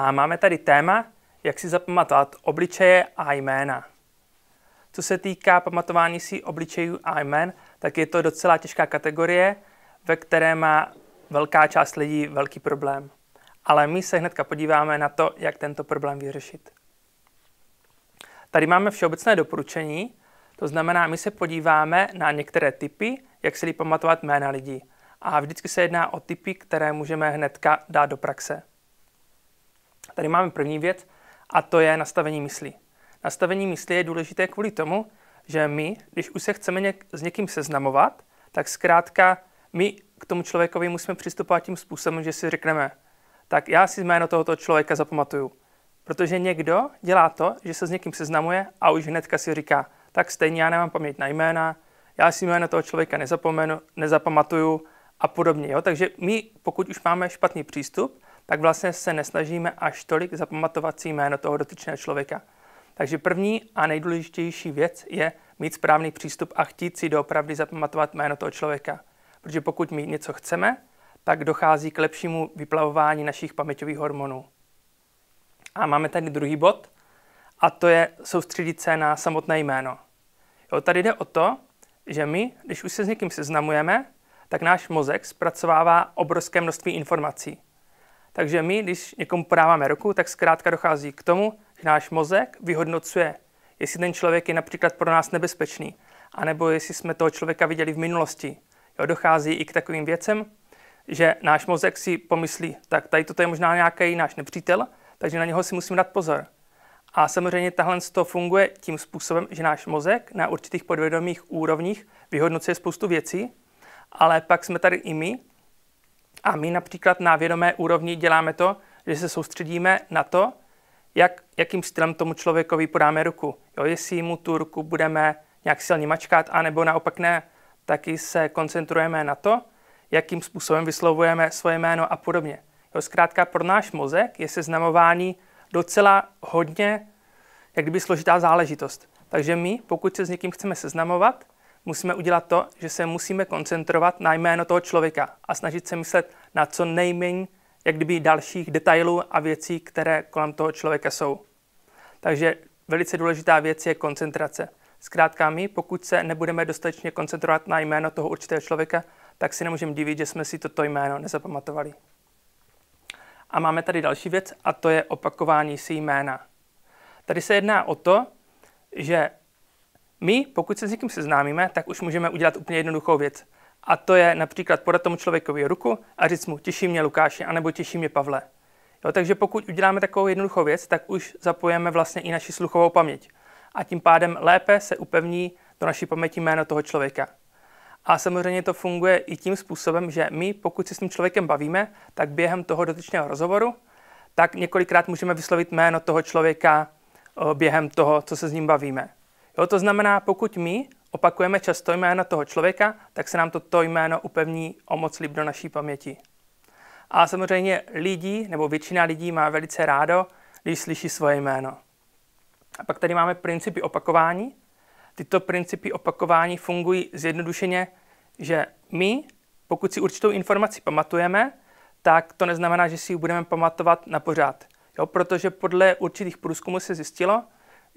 A máme tady téma, jak si zapamatovat obličeje a jména. Co se týká pamatování si obličejů a jmén, tak je to docela těžká kategorie, ve které má velká část lidí velký problém. Ale my se hnedka podíváme na to, jak tento problém vyřešit. Tady máme všeobecné doporučení, to znamená, my se podíváme na některé typy, jak si pamatovat jména lidí. A vždycky se jedná o typy, které můžeme hnedka dát do praxe. Tady máme první věc a to je nastavení mysli. Nastavení mysli je důležité kvůli tomu, že my, když už se chceme něk- s někým seznamovat, tak zkrátka my k tomu člověkovi musíme přistupovat tím způsobem, že si řekneme, tak já si jméno tohoto člověka zapamatuju. Protože někdo dělá to, že se s někým seznamuje a už hnedka si říká, tak stejně já nemám paměť na jména, já si jméno toho člověka nezapomenu, nezapamatuju a podobně. Jo? Takže my, pokud už máme špatný přístup, tak vlastně se nesnažíme až tolik zapamatovat si jméno toho dotyčného člověka. Takže první a nejdůležitější věc je mít správný přístup a chtít si doopravdy zapamatovat jméno toho člověka. Protože pokud my něco chceme, tak dochází k lepšímu vyplavování našich paměťových hormonů. A máme tady druhý bod, a to je soustředit se na samotné jméno. Jo, tady jde o to, že my, když už se s někým seznamujeme, tak náš mozek zpracovává obrovské množství informací. Takže my, když někomu podáváme ruku, tak zkrátka dochází k tomu, že náš mozek vyhodnocuje, jestli ten člověk je například pro nás nebezpečný, anebo jestli jsme toho člověka viděli v minulosti. Jo, dochází i k takovým věcem, že náš mozek si pomyslí, tak tady toto je možná nějaký náš nepřítel, takže na něho si musíme dát pozor. A samozřejmě tahle to funguje tím způsobem, že náš mozek na určitých podvědomých úrovních vyhodnocuje spoustu věcí, ale pak jsme tady i my, a my například na vědomé úrovni děláme to, že se soustředíme na to, jak, jakým stylem tomu člověkovi podáme ruku. Jo, jestli mu tu ruku budeme nějak silně mačkat, anebo naopak ne, taky se koncentrujeme na to, jakým způsobem vyslovujeme svoje jméno a podobně. Jo, zkrátka pro náš mozek je seznamování docela hodně, jak kdyby složitá záležitost. Takže my, pokud se s někým chceme seznamovat, musíme udělat to, že se musíme koncentrovat na jméno toho člověka a snažit se myslet na co nejméně jak kdyby dalších detailů a věcí, které kolem toho člověka jsou. Takže velice důležitá věc je koncentrace. Zkrátka my, pokud se nebudeme dostatečně koncentrovat na jméno toho určitého člověka, tak si nemůžeme divit, že jsme si toto jméno nezapamatovali. A máme tady další věc a to je opakování si jména. Tady se jedná o to, že my, pokud se s někým seznámíme, tak už můžeme udělat úplně jednoduchou věc. A to je například podat tomu člověkovi ruku a říct mu, těší mě Lukáši, anebo těší mě Pavle. Jo, takže pokud uděláme takovou jednoduchou věc, tak už zapojeme vlastně i naši sluchovou paměť. A tím pádem lépe se upevní do naší paměti jméno toho člověka. A samozřejmě to funguje i tím způsobem, že my, pokud se s tím člověkem bavíme, tak během toho dotyčného rozhovoru, tak několikrát můžeme vyslovit jméno toho člověka eh, během toho, co se s ním bavíme. Jo, to znamená, pokud my opakujeme často jméno toho člověka, tak se nám to, to jméno upevní o moc líp do naší paměti. A samozřejmě lidi, nebo většina lidí má velice rádo, když slyší svoje jméno. A pak tady máme principy opakování. Tyto principy opakování fungují zjednodušeně, že my, pokud si určitou informaci pamatujeme, tak to neznamená, že si ji budeme pamatovat na pořád. Jo, protože podle určitých průzkumů se zjistilo,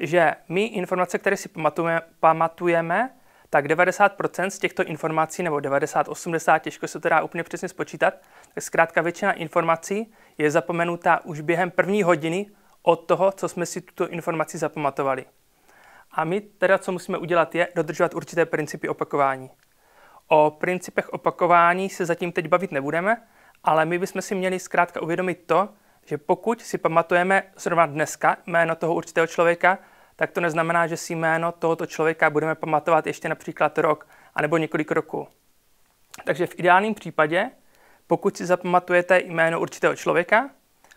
že my informace, které si pamatujeme, pamatujeme tak 90% z těchto informací, nebo 90, 80, těžko se to dá úplně přesně spočítat, tak zkrátka většina informací je zapomenutá už během první hodiny od toho, co jsme si tuto informaci zapamatovali. A my teda, co musíme udělat, je dodržovat určité principy opakování. O principech opakování se zatím teď bavit nebudeme, ale my bychom si měli zkrátka uvědomit to, že pokud si pamatujeme zrovna dneska jméno toho určitého člověka, tak to neznamená, že si jméno tohoto člověka budeme pamatovat ještě například rok anebo několik roků. Takže v ideálním případě, pokud si zapamatujete jméno určitého člověka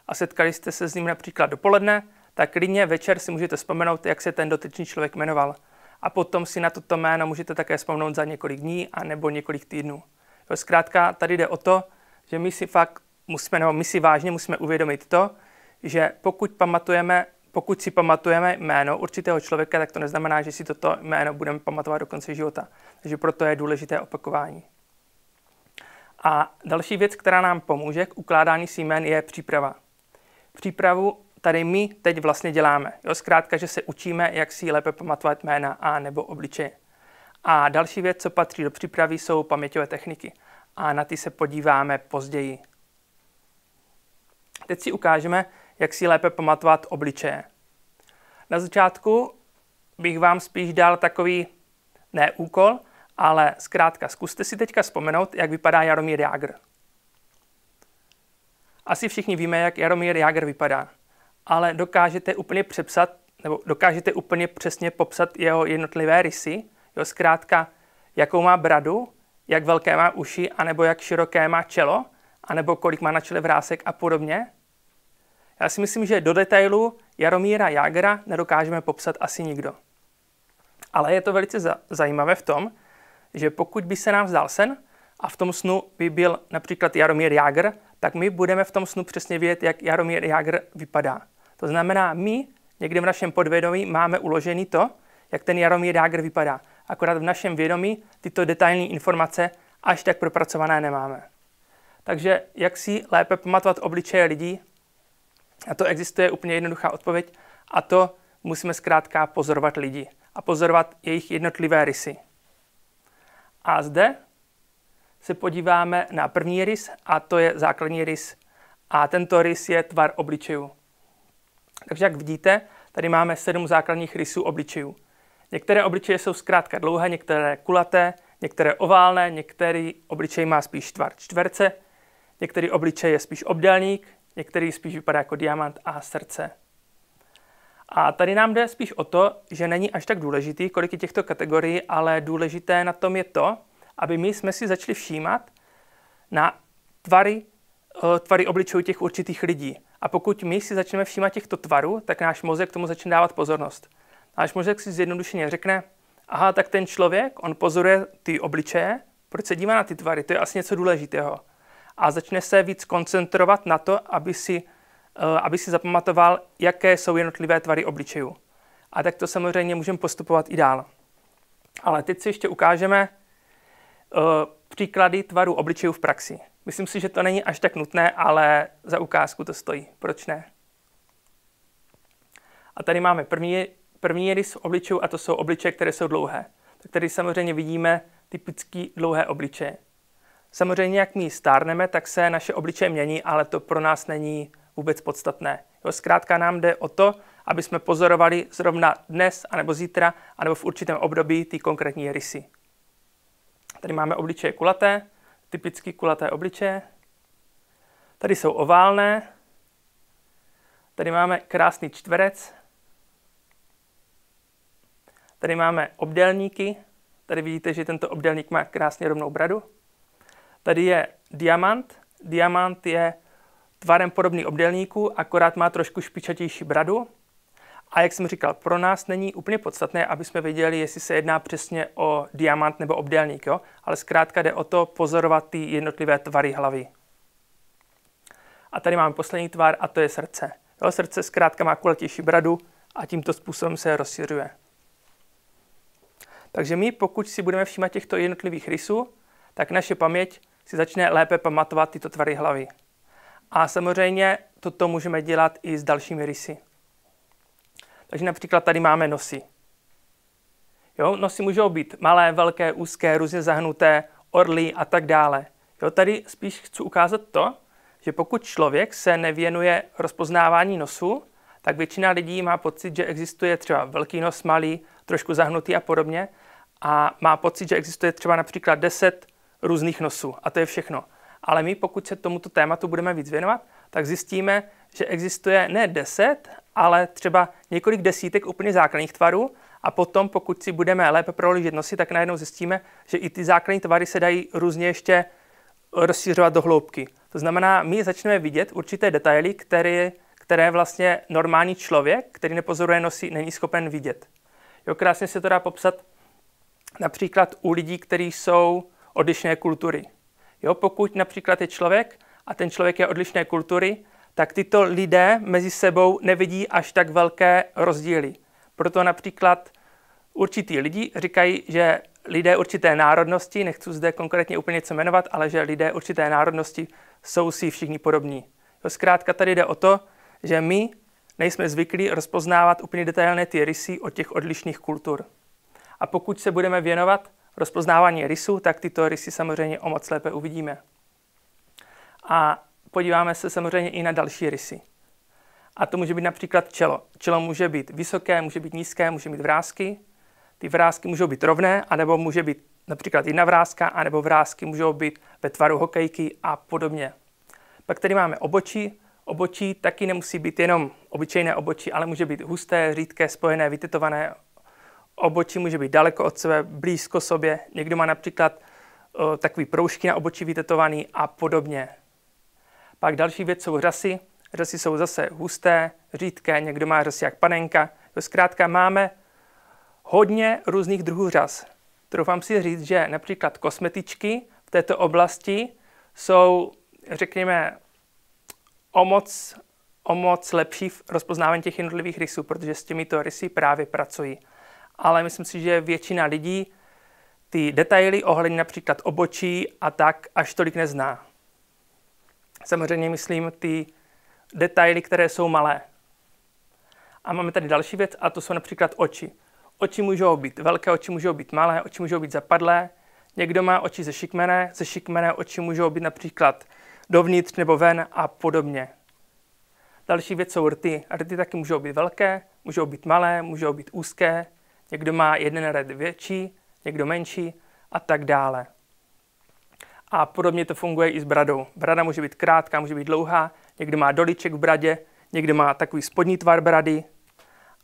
a setkali jste se s ním například dopoledne, tak klidně večer si můžete vzpomenout, jak se ten dotyčný člověk jmenoval. A potom si na toto jméno můžete také vzpomenout za několik dní a nebo několik týdnů. Jo, zkrátka, tady jde o to, že my si fakt musíme, nebo my si vážně musíme uvědomit to, že pokud pamatujeme pokud si pamatujeme jméno určitého člověka, tak to neznamená, že si toto jméno budeme pamatovat do konce života. Takže proto je důležité opakování. A další věc, která nám pomůže k ukládání si jmén, je příprava. Přípravu tady my teď vlastně děláme. Jo, zkrátka, že se učíme, jak si lépe pamatovat jména a nebo obličeje. A další věc, co patří do přípravy, jsou paměťové techniky. A na ty se podíváme později. Teď si ukážeme, jak si lépe pamatovat obličeje. Na začátku bych vám spíš dal takový ne úkol, ale zkrátka zkuste si teďka vzpomenout, jak vypadá Jaromír Jágr. Asi všichni víme, jak Jaromír Jágr vypadá, ale dokážete úplně přepsat, nebo dokážete úplně přesně popsat jeho jednotlivé rysy, jo, zkrátka, jakou má bradu, jak velké má uši, anebo jak široké má čelo, anebo kolik má na čele vrásek a podobně. Já si myslím, že do detailu Jaromíra Jágera nedokážeme popsat asi nikdo. Ale je to velice zajímavé v tom, že pokud by se nám vzdal sen a v tom snu by byl například Jaromír Jágr, tak my budeme v tom snu přesně vědět, jak Jaromír Jágr vypadá. To znamená, my někde v našem podvědomí máme uložený to, jak ten Jaromír Jágr vypadá. Akorát v našem vědomí tyto detailní informace až tak propracované nemáme. Takže jak si lépe pamatovat obličeje lidí, na to existuje úplně jednoduchá odpověď a to musíme zkrátka pozorovat lidi a pozorovat jejich jednotlivé rysy. A zde se podíváme na první rys a to je základní rys. A tento rys je tvar obličejů. Takže jak vidíte, tady máme sedm základních rysů obličejů. Některé obličeje jsou zkrátka dlouhé, některé kulaté, některé oválné, některý obličej má spíš tvar čtverce, některý obličej je spíš obdélník, Některý spíš vypadá jako diamant a srdce. A tady nám jde spíš o to, že není až tak důležitý, kolik je těchto kategorií, ale důležité na tom je to, aby my jsme si začali všímat na tvary, eh, tvary obličejů těch určitých lidí. A pokud my si začneme všímat těchto tvarů, tak náš mozek tomu začne dávat pozornost. Náš mozek si zjednodušeně řekne, aha, tak ten člověk, on pozoruje ty obličeje, proč se dívá na ty tvary, to je asi něco důležitého a začne se víc koncentrovat na to, aby si, eh, aby si zapamatoval, jaké jsou jednotlivé tvary obličejů. A tak to samozřejmě můžeme postupovat i dál. Ale teď si ještě ukážeme eh, příklady tvarů obličejů v praxi. Myslím si, že to není až tak nutné, ale za ukázku to stojí. Proč ne? A tady máme první, první rys obličejů a to jsou obličeje, které jsou dlouhé. Tak tady samozřejmě vidíme typicky dlouhé obličeje. Samozřejmě, jak my stárneme, tak se naše obličeje mění, ale to pro nás není vůbec podstatné. Jo, zkrátka nám jde o to, aby jsme pozorovali zrovna dnes, anebo zítra, anebo v určitém období ty konkrétní rysy. Tady máme obličeje kulaté, typicky kulaté obličeje. Tady jsou oválné. Tady máme krásný čtverec. Tady máme obdélníky. Tady vidíte, že tento obdélník má krásně rovnou bradu. Tady je diamant. Diamant je tvarem podobný obdélníku, akorát má trošku špičatější bradu. A jak jsem říkal, pro nás není úplně podstatné, aby jsme věděli, jestli se jedná přesně o diamant nebo obdélník, jo? ale zkrátka jde o to pozorovat ty jednotlivé tvary hlavy. A tady máme poslední tvar a to je srdce. Jo, srdce zkrátka má kulatější bradu a tímto způsobem se rozšiřuje. Takže my, pokud si budeme všímat těchto jednotlivých rysů, tak naše paměť si začne lépe pamatovat tyto tvary hlavy. A samozřejmě toto můžeme dělat i s dalšími rysy. Takže například tady máme nosy. Jo, nosy můžou být malé, velké, úzké, různě zahnuté, orlí a tak dále. Jo, tady spíš chci ukázat to, že pokud člověk se nevěnuje rozpoznávání nosu, tak většina lidí má pocit, že existuje třeba velký nos, malý, trošku zahnutý a podobně. A má pocit, že existuje třeba například 10 různých nosů. A to je všechno. Ale my, pokud se tomuto tématu budeme víc věnovat, tak zjistíme, že existuje ne 10, ale třeba několik desítek úplně základních tvarů a potom, pokud si budeme lépe prohlížet nosy, tak najednou zjistíme, že i ty základní tvary se dají různě ještě rozšířovat do hloubky. To znamená, my začneme vidět určité detaily, které, které vlastně normální člověk, který nepozoruje nosy, není schopen vidět. Jo, krásně se to dá popsat například u lidí, kteří jsou odlišné kultury. Jo, pokud například je člověk a ten člověk je odlišné kultury, tak tyto lidé mezi sebou nevidí až tak velké rozdíly. Proto například určitý lidi říkají, že lidé určité národnosti, nechci zde konkrétně úplně co jmenovat, ale že lidé určité národnosti jsou si všichni podobní. Jo, zkrátka tady jde o to, že my nejsme zvyklí rozpoznávat úplně detailné ty rysy od těch odlišných kultur. A pokud se budeme věnovat rozpoznávání rysů, tak tyto rysy samozřejmě o moc lépe uvidíme. A podíváme se samozřejmě i na další rysy. A to může být například čelo. Čelo může být vysoké, může být nízké, může mít vrázky. Ty vrázky můžou být rovné, anebo může být například jedna vrázka, anebo vrázky můžou být ve tvaru hokejky a podobně. Pak tady máme obočí. Obočí taky nemusí být jenom obyčejné obočí, ale může být husté, řídké, spojené, vytetované obočí může být daleko od sebe, blízko sobě. Někdo má například uh, takový proužky na obočí vytetovaný a podobně. Pak další věc jsou řasy. Řasy jsou zase husté, řídké, někdo má řasy jak panenka. Zkrátka máme hodně různých druhů řas. Troufám si říct, že například kosmetičky v této oblasti jsou, řekněme, o moc, o moc lepší v rozpoznávání těch jednotlivých rysů, protože s těmito rysy právě pracují ale myslím si, že většina lidí ty detaily ohledně například obočí a tak až tolik nezná. Samozřejmě myslím ty detaily, které jsou malé. A máme tady další věc a to jsou například oči. Oči můžou být velké, oči můžou být malé, oči můžou být zapadlé. Někdo má oči ze šikmené, ze šikmené oči můžou být například dovnitř nebo ven a podobně. Další věc jsou rty. Rty taky můžou být velké, můžou být malé, můžou být úzké, někdo má jeden red větší, někdo menší a tak dále. A podobně to funguje i s bradou. Brada může být krátká, může být dlouhá, někdo má doliček v bradě, někdo má takový spodní tvar brady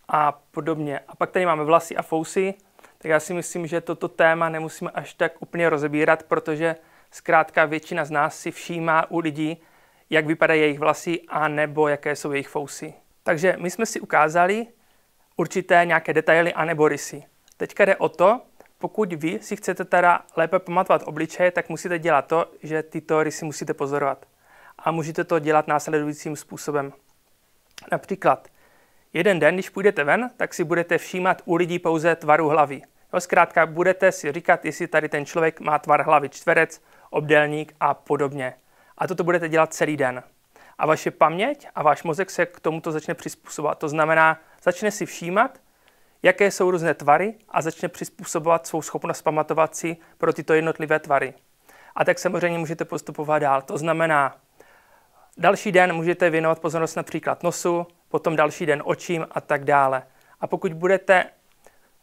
a podobně. A pak tady máme vlasy a fousy, tak já si myslím, že toto téma nemusíme až tak úplně rozebírat, protože zkrátka většina z nás si všímá u lidí, jak vypadají jejich vlasy a nebo jaké jsou jejich fousy. Takže my jsme si ukázali, určité nějaké detaily anebo rysy. Teďka jde o to, pokud vy si chcete teda lépe pamatovat obličeje, tak musíte dělat to, že tyto rysy musíte pozorovat. A můžete to dělat následujícím způsobem. Například, jeden den, když půjdete ven, tak si budete všímat u lidí pouze tvaru hlavy. Jo, zkrátka, budete si říkat, jestli tady ten člověk má tvar hlavy čtverec, obdélník a podobně. A toto budete dělat celý den. A vaše paměť a váš mozek se k tomuto začne přizpůsobovat. To znamená, Začne si všímat, jaké jsou různé tvary a začne přizpůsobovat svou schopnost pamatovat si pro tyto jednotlivé tvary. A tak samozřejmě můžete postupovat dál. To znamená, další den můžete věnovat pozornost například nosu, potom další den očím a tak dále. A pokud budete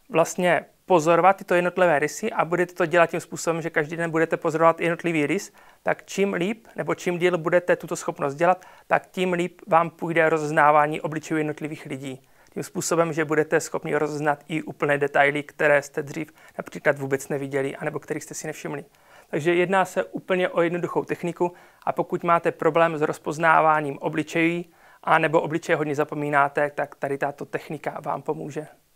vlastně pozorovat tyto jednotlivé rysy a budete to dělat tím způsobem, že každý den budete pozorovat jednotlivý rys, tak čím líp nebo čím díl budete tuto schopnost dělat, tak tím líp vám půjde rozznávání obličejů jednotlivých lidí tím způsobem, že budete schopni rozeznat i úplné detaily, které jste dřív například vůbec neviděli, anebo kterých jste si nevšimli. Takže jedná se úplně o jednoduchou techniku a pokud máte problém s rozpoznáváním obličejí, a nebo obličeje hodně zapomínáte, tak tady tato technika vám pomůže.